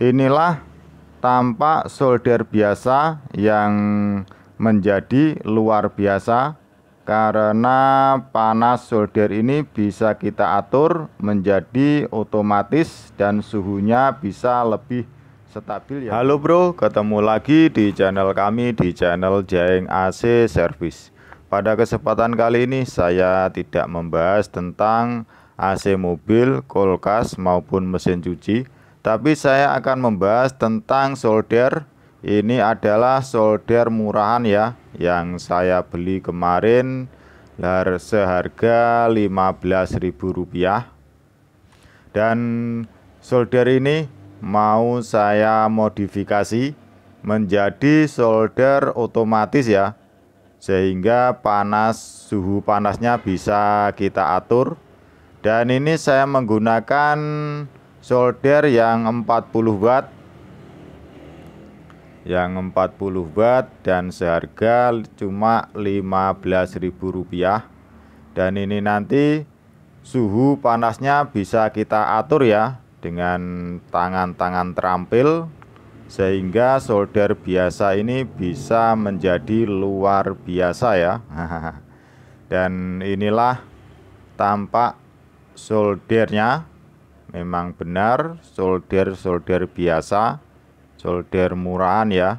Inilah tampak solder biasa yang menjadi luar biasa karena panas solder ini bisa kita atur menjadi otomatis dan suhunya bisa lebih stabil ya. Halo bro, ketemu lagi di channel kami di channel Jaeng AC Service. Pada kesempatan kali ini saya tidak membahas tentang AC mobil, kulkas maupun mesin cuci tapi saya akan membahas tentang solder ini adalah solder murahan ya yang saya beli kemarin seharga Rp15.000 dan solder ini mau saya modifikasi menjadi solder otomatis ya sehingga panas suhu panasnya bisa kita atur dan ini saya menggunakan solder yang 40 watt yang 40 watt dan seharga cuma Rp15.000 dan ini nanti suhu panasnya bisa kita atur ya dengan tangan-tangan terampil sehingga solder biasa ini bisa menjadi luar biasa ya dan inilah tampak soldernya memang benar solder-solder biasa solder murahan ya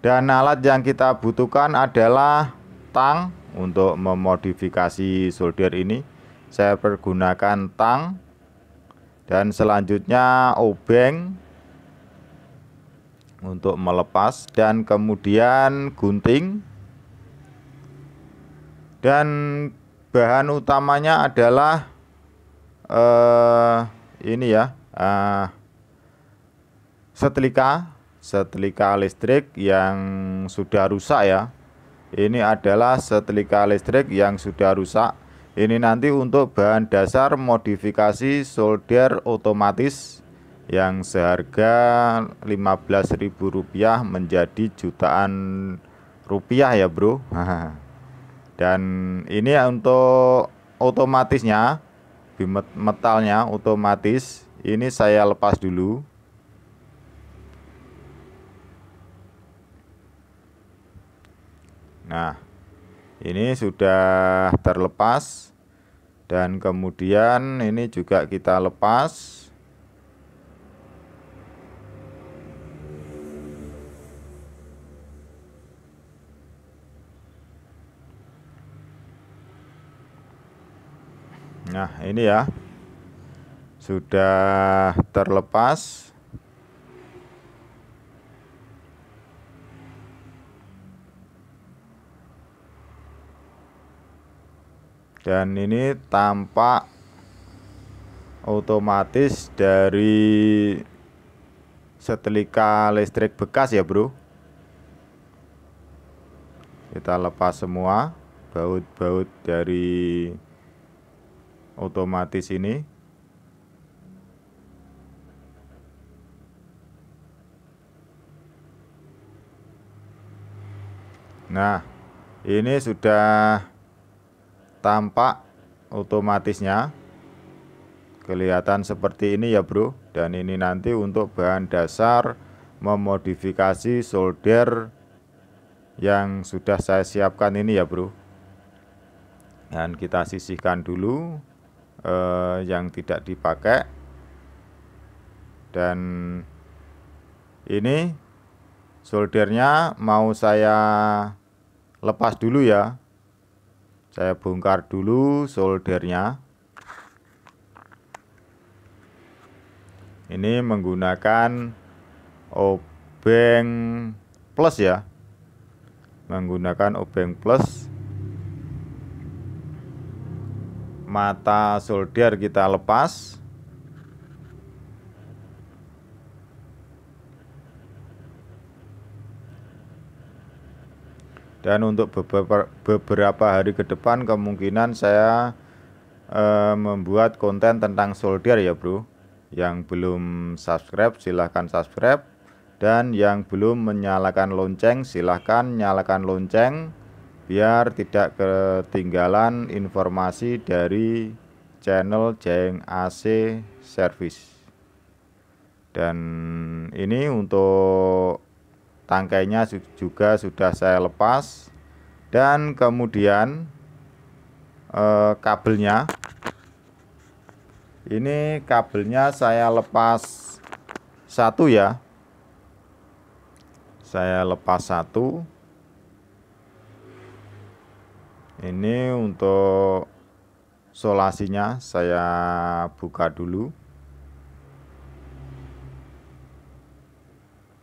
dan alat yang kita butuhkan adalah tang untuk memodifikasi solder ini saya pergunakan tang dan selanjutnya obeng untuk melepas dan kemudian gunting dan bahan utamanya adalah uh, ini ya uh, eh, setrika setrika listrik yang sudah rusak ya ini adalah setrika listrik yang sudah rusak ini nanti untuk bahan dasar modifikasi solder otomatis yang seharga Rp15.000 menjadi jutaan rupiah ya bro dan ini ya untuk otomatisnya metalnya otomatis ini saya lepas dulu nah ini sudah terlepas dan kemudian ini juga kita lepas Nah, ini ya. Sudah terlepas. Dan ini tampak otomatis dari setelika listrik bekas ya, Bro. Kita lepas semua baut-baut dari otomatis ini Nah, ini sudah tampak otomatisnya. Kelihatan seperti ini ya bro. Dan ini nanti untuk bahan dasar memodifikasi solder yang sudah saya siapkan ini ya bro. Dan kita sisihkan dulu eh, yang tidak dipakai dan ini soldernya mau saya lepas dulu ya saya bongkar dulu soldernya ini menggunakan obeng plus ya menggunakan obeng plus mata solder kita lepas dan untuk beberapa hari ke depan kemungkinan saya eh, membuat konten tentang solder ya bro yang belum subscribe silahkan subscribe dan yang belum menyalakan lonceng silahkan nyalakan lonceng biar tidak ketinggalan informasi dari channel Jeng AC Service dan ini untuk tangkainya juga sudah saya lepas dan kemudian eh, kabelnya ini kabelnya saya lepas satu ya saya lepas satu ini untuk solasinya saya buka dulu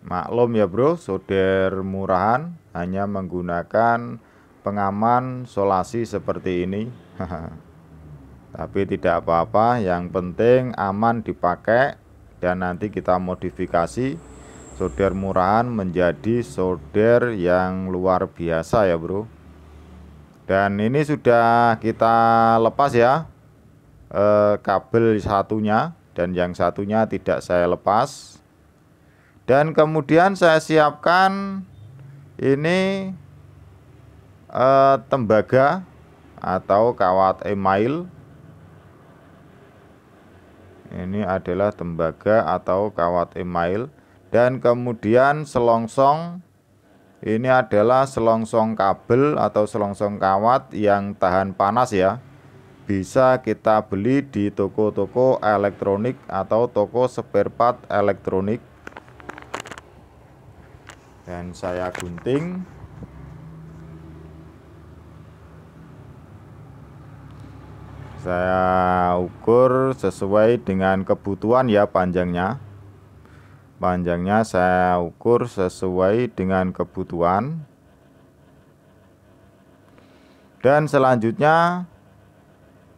maklum ya bro solder murahan hanya menggunakan pengaman solasi seperti ini tapi tidak apa-apa yang penting aman dipakai dan nanti kita modifikasi solder murahan menjadi solder yang luar biasa ya bro dan ini sudah kita lepas ya eh, kabel satunya dan yang satunya tidak saya lepas dan kemudian saya siapkan ini eh, tembaga atau kawat email ini adalah tembaga atau kawat email dan kemudian selongsong ini adalah selongsong kabel atau selongsong kawat yang tahan panas ya bisa kita beli di toko-toko elektronik atau toko spare part elektronik dan saya gunting saya ukur sesuai dengan kebutuhan ya panjangnya Panjangnya saya ukur sesuai dengan kebutuhan. Dan selanjutnya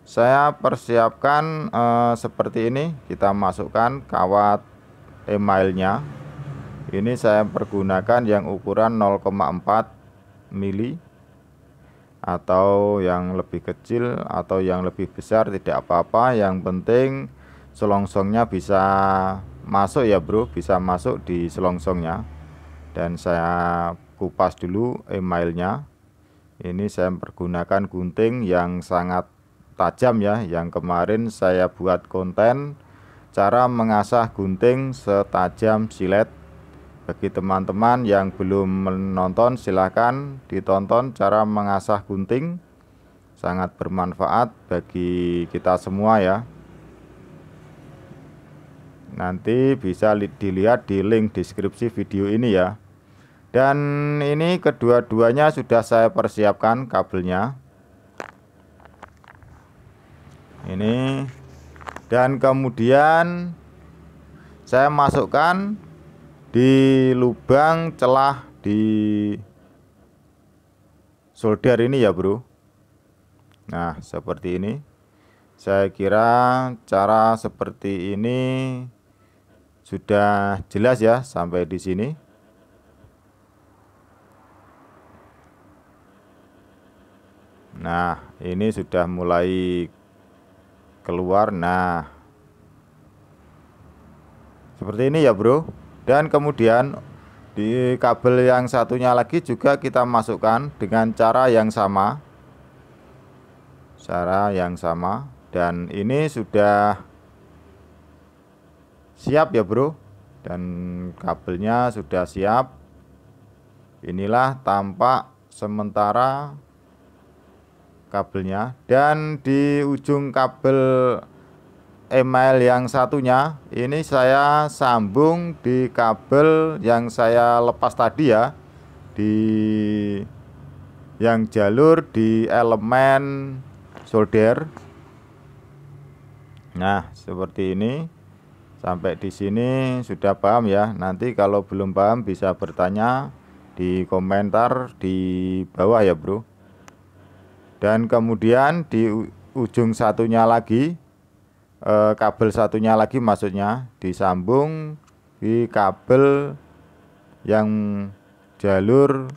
saya persiapkan eh, seperti ini. Kita masukkan kawat emailnya. Ini saya pergunakan yang ukuran 0,4 mili atau yang lebih kecil atau yang lebih besar tidak apa-apa. Yang penting selongsongnya bisa masuk ya bro bisa masuk di selongsongnya dan saya kupas dulu emailnya ini saya pergunakan gunting yang sangat tajam ya yang kemarin saya buat konten cara mengasah gunting setajam silet bagi teman-teman yang belum menonton silahkan ditonton cara mengasah gunting sangat bermanfaat bagi kita semua ya Nanti bisa dilihat di link deskripsi video ini ya. Dan ini kedua-duanya sudah saya persiapkan kabelnya. Ini dan kemudian saya masukkan di lubang celah di solder ini ya bro nah seperti ini saya kira cara seperti ini sudah jelas ya sampai di sini. Nah, ini sudah mulai keluar. Nah, seperti ini ya, Bro. Dan kemudian di kabel yang satunya lagi juga kita masukkan dengan cara yang sama. Cara yang sama dan ini sudah siap ya bro dan kabelnya sudah siap inilah tampak sementara kabelnya dan di ujung kabel email yang satunya ini saya sambung di kabel yang saya lepas tadi ya di yang jalur di elemen solder nah seperti ini Sampai di sini sudah paham ya. Nanti kalau belum paham bisa bertanya di komentar di bawah ya, Bro. Dan kemudian di ujung satunya lagi e, kabel satunya lagi maksudnya disambung di kabel yang jalur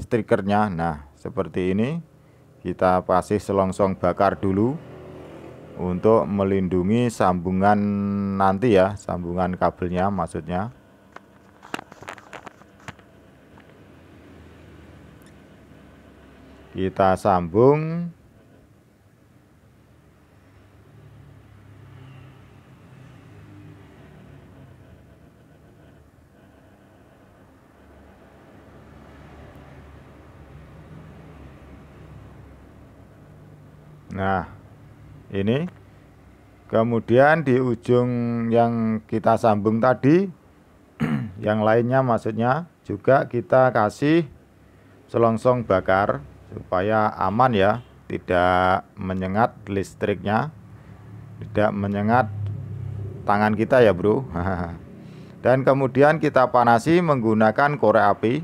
strikernya. Nah, seperti ini. Kita pasti selongsong bakar dulu untuk melindungi sambungan nanti ya sambungan kabelnya maksudnya kita sambung Nah, ini kemudian di ujung yang kita sambung tadi yang lainnya maksudnya juga kita kasih selongsong bakar supaya aman ya tidak menyengat listriknya tidak menyengat tangan kita ya bro dan kemudian kita panasi menggunakan korek api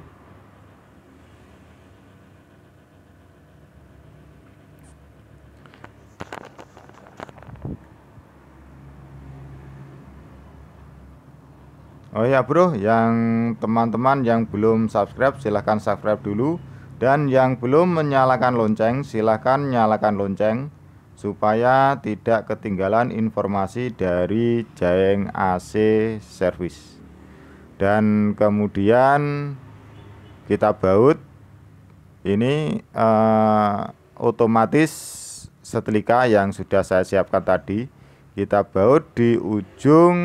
Oh ya bro, yang teman-teman yang belum subscribe silahkan subscribe dulu Dan yang belum menyalakan lonceng silahkan nyalakan lonceng Supaya tidak ketinggalan informasi dari Jaeng AC Service Dan kemudian kita baut Ini eh, otomatis setelika yang sudah saya siapkan tadi Kita baut di ujung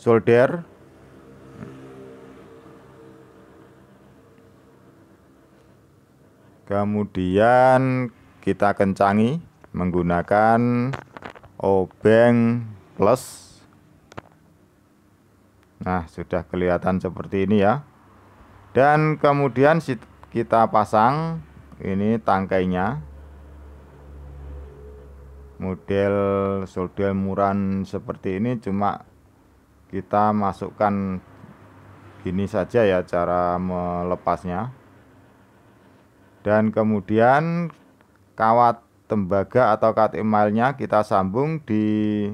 solder kemudian kita kencangi menggunakan obeng plus nah sudah kelihatan seperti ini ya dan kemudian kita pasang ini tangkainya model solder muran seperti ini cuma kita masukkan gini saja ya cara melepasnya dan kemudian kawat tembaga atau cut emailnya kita sambung di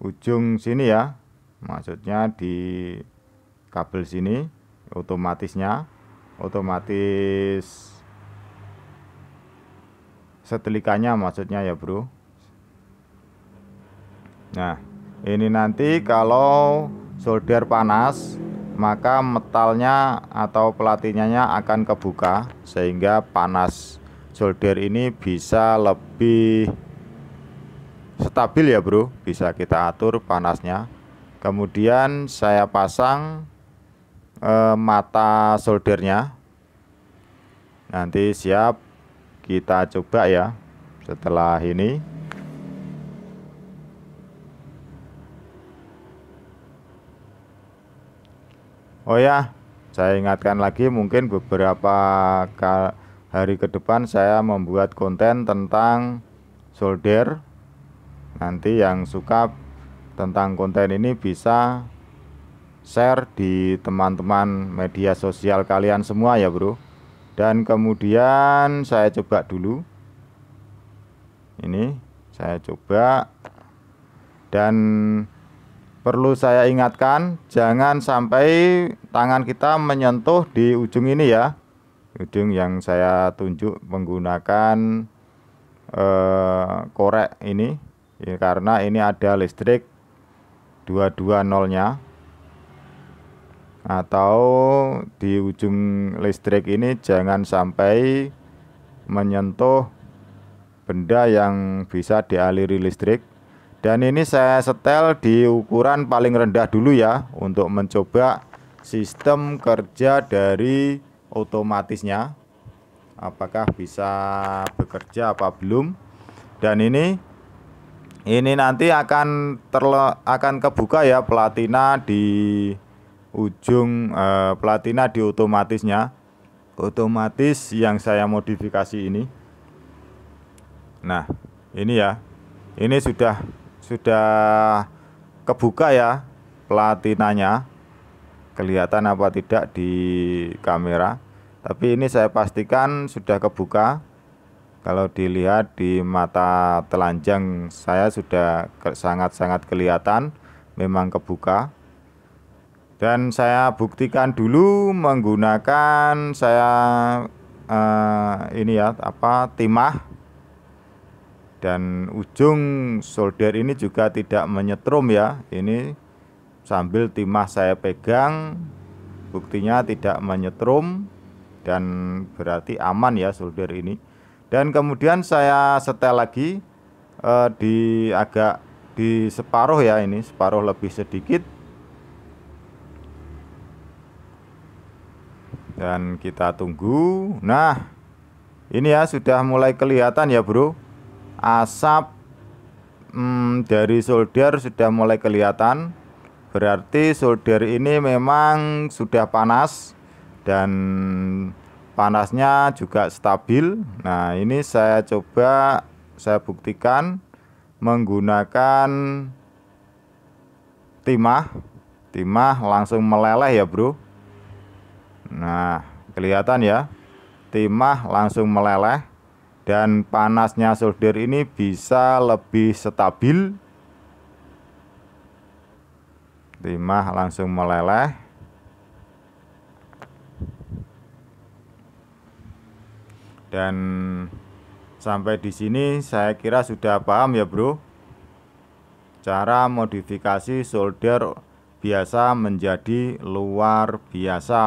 ujung sini ya maksudnya di kabel sini otomatisnya otomatis setelikannya maksudnya ya bro nah ini nanti kalau solder panas maka metalnya atau pelatihnya akan kebuka sehingga panas solder ini bisa lebih stabil ya bro bisa kita atur panasnya kemudian saya pasang eh, mata soldernya nanti siap kita coba ya setelah ini Oh ya, saya ingatkan lagi mungkin beberapa hari ke depan saya membuat konten tentang solder. Nanti yang suka tentang konten ini bisa share di teman-teman media sosial kalian semua ya, Bro. Dan kemudian saya coba dulu. Ini saya coba dan perlu saya ingatkan jangan sampai tangan kita menyentuh di ujung ini ya ujung yang saya tunjuk menggunakan eh, korek ini ya, karena ini ada listrik 220 nya atau di ujung listrik ini jangan sampai menyentuh benda yang bisa dialiri listrik dan ini saya setel di ukuran paling rendah dulu ya untuk mencoba sistem kerja dari otomatisnya apakah bisa bekerja apa belum dan ini ini nanti akan terle, akan kebuka ya platina di ujung eh, platina di otomatisnya otomatis yang saya modifikasi ini nah ini ya ini sudah sudah kebuka ya platinanya kelihatan apa tidak di kamera tapi ini saya pastikan sudah kebuka kalau dilihat di mata telanjang saya sudah sangat-sangat kelihatan memang kebuka dan saya buktikan dulu menggunakan saya eh, ini ya apa timah dan ujung solder ini juga tidak menyetrum ya ini sambil timah saya pegang buktinya tidak menyetrum dan berarti aman ya solder ini dan kemudian saya setel lagi eh, di agak di separuh ya ini separuh lebih sedikit dan kita tunggu nah ini ya sudah mulai kelihatan ya bro asap hmm, dari solder sudah mulai kelihatan berarti solder ini memang sudah panas dan panasnya juga stabil nah ini saya coba saya buktikan menggunakan timah timah langsung meleleh ya bro nah kelihatan ya timah langsung meleleh dan panasnya solder ini bisa lebih stabil timah langsung meleleh dan sampai di sini saya kira sudah paham ya bro cara modifikasi solder biasa menjadi luar biasa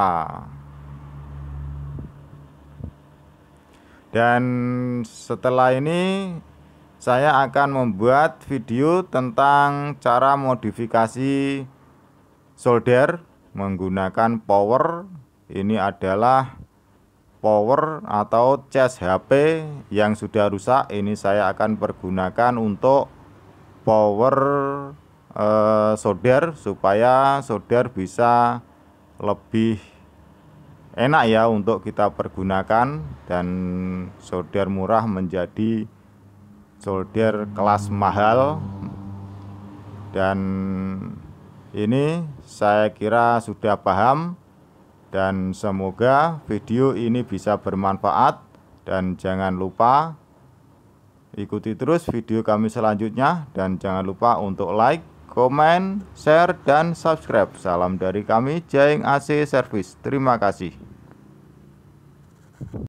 Dan setelah ini saya akan membuat video tentang cara modifikasi solder menggunakan power. Ini adalah power atau cas HP yang sudah rusak. Ini saya akan pergunakan untuk power eh, solder supaya solder bisa lebih enak ya untuk kita pergunakan dan solder murah menjadi solder kelas mahal dan ini saya kira sudah paham dan semoga video ini bisa bermanfaat dan jangan lupa ikuti terus video kami selanjutnya dan jangan lupa untuk like komen, share, dan subscribe. Salam dari kami, Jaing AC Service. Terima kasih.